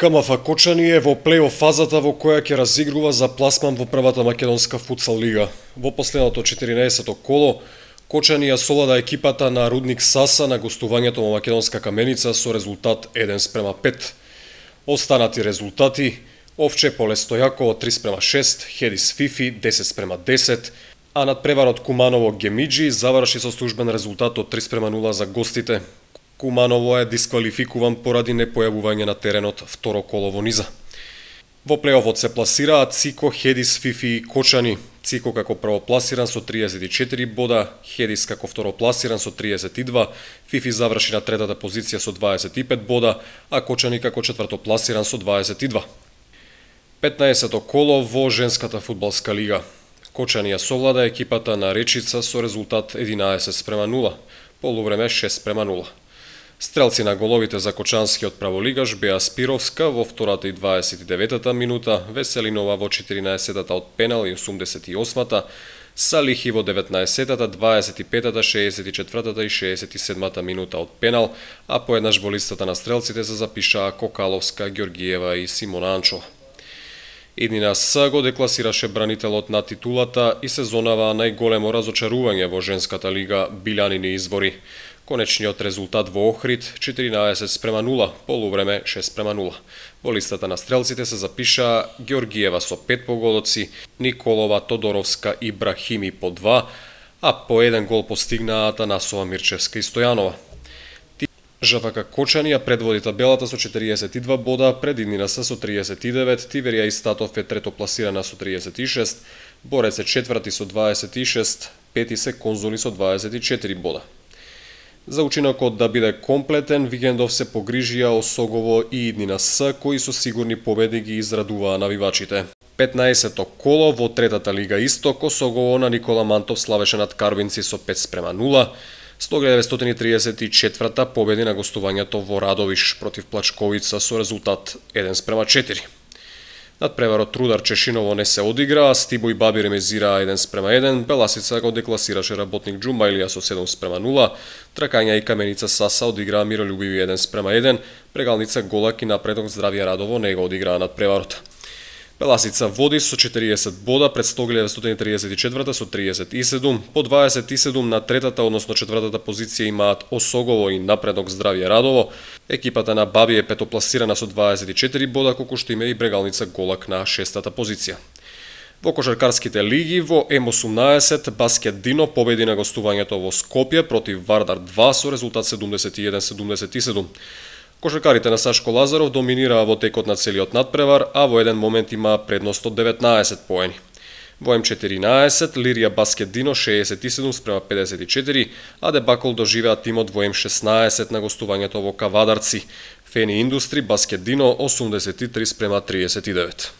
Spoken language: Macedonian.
КМФ Кочани е во плейоф фазата во која ќе разигрува за пласман во првата македонска футсал лига. Во последното 14-то коло Кочани ја солада екипата на Рудник Саса на гостувањето во македонска каменица со резултат 1 спрема 5. Останати резултати Овче Полестојаково 3 спрема 6, Хедис Фифи 10 спрема 10, а над преварот Куманово Гемиджи заврши со службен резултат од 3 спрема 0 за гостите. Куманово е дисквалификуван поради непојавување на теренот второ коло во низа. Во плейофот се пласираат Цико, Хедис, Фифи и Кочани. Цико како првопласиран со 34 бода, Хедис како второпласиран со 32, Фифи заврши на третата позиција со 25 бода, а Кочани како четвртопласиран со 22. 15-то коло во женската фудбалска лига. Кочани ја совлада екипата на Речица со резултат 11 спрема 0, полувреме 6 спрема 0. Стрелци на головите за Кочанскиот праволигаш беа Спировска во втората и 29-та минута, Веселинова во 14-та од пенал и 88-та, Салихи во 19-та, 25-та, 64-та и 67-та минута од пенал, а поеднаш во листата на стрелците се запишаа Кокаловска, Георгиева и Симонанчо. Иднина С го декласираше бранителот на титулата и сезонава најголемо разочарување во женската лига Билянини избори. Конечниот резултат во Охрид 14 спрема 0, полувреме 6 спрема 0. Во листата на стрелците се запиша Георгиева со 5 погодоци, Николова, Тодоровска и Брахими по 2, а по еден гол постигнаа Атанасова, Мирчевска и Стојанова. Жавака Кочанија предводи табелата со 42 бода, Иднина се со 39, Тиверија и Статов е трето пласирана со 36, Борец е четврти со 26, пети се Конзули со 24 бода. За учинокот да биде комплетен, Викендов се погрижија о Согово и Иднина С, кои со сигурни победи ги израдуваа навивачите. 15-то коло во третата лига Исток, Осогово на Никола Мантов славеше над Карвинци со 5 спрема 0, 1934-та победи на гостувањето во Радовиш против Плачковица со резултат 1 спрема 4. Над преварот Трудар Чешиново не се одигра, а Стибо и Баби ремезираа 1 спрема 1, Беласица го декласираше работник Джумајлија со 7 спрема 0, Тракања и Каменица Саса одиграа миролюбиви 1 спрема 1, Прегалница Голак и напредок Здравија Радово не го одиграа над преварот. Беласица води со 40 бода пред 1934 со 37, по 27 на третата, односно четвртата позиција имаат Осогово и Напредок Здравје Радово. Екипата на Баби е петопласирана со 24 бода, колку што има и Брегалница Голак на шестата позиција. Во кошаркарските лиги во М18 Баскет Дино победи на гостувањето во Скопје против Вардар 2 со резултат 71-77. Кошаркарите на Сашко Лазаров доминираа во текот на целиот надпревар, а во еден момент има предност од 19 поени. Во М14, Лирија Баскет Дино 67 спрема 54, а дебакол доживеа тимот во М16 на гостувањето во Кавадарци. Фени Индустри Баскет Дино 83 спрема 39.